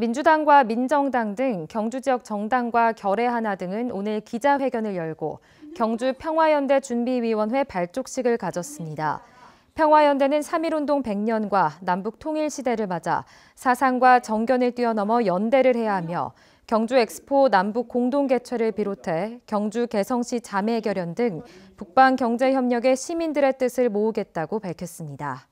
민주당과 민정당 등 경주 지역 정당과 결의하나 등은 오늘 기자회견을 열고 경주 평화연대 준비위원회 발족식을 가졌습니다. 평화연대는 3.1운동 100년과 남북통일시대를 맞아 사상과 정견을 뛰어넘어 연대를 해야 하며 경주 엑스포 남북 공동 개최를 비롯해 경주 개성시 자매 결연 등 북방 경제 협력에 시민들의 뜻을 모으겠다고 밝혔습니다.